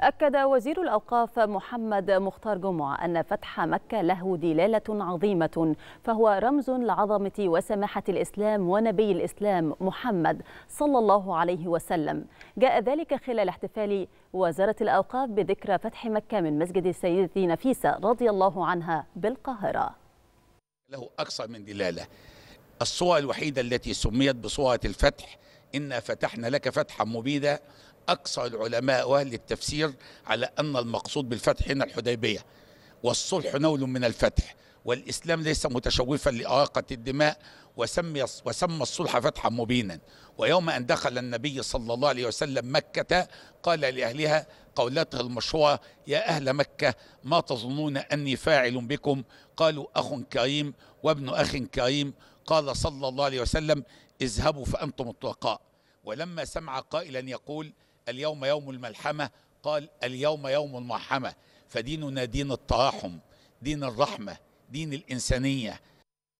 أكد وزير الأوقاف محمد مختار جمعة أن فتح مكة له دلالة عظيمة فهو رمز لعظمة وسماحة الإسلام ونبي الإسلام محمد صلى الله عليه وسلم جاء ذلك خلال احتفال وزارة الأوقاف بذكرى فتح مكة من مسجد السيدة نفيسة رضي الله عنها بالقاهرة له أكثر من دلالة الصورة الوحيدة التي سميت بصورة الفتح إنا فتحنا لك فتحا مبيدا أقصى العلماء وأهل التفسير على أن المقصود بالفتح هنا الحديبية والصلح نول من الفتح والإسلام ليس متشوفا لإراقة الدماء وسمي, وسمى الصلح فتحا مبينا ويوم أن دخل النبي صلى الله عليه وسلم مكة قال لأهلها قولته المشهورة يا أهل مكة ما تظنون أني فاعل بكم قالوا أخ كريم وابن أخ كريم قال صلى الله عليه وسلم اذهبوا فأنتم الطلقاء ولما سمع قائلا يقول اليوم يوم الملحمة قال اليوم يوم المرحمة فديننا دين التراحم دين الرحمة دين الإنسانية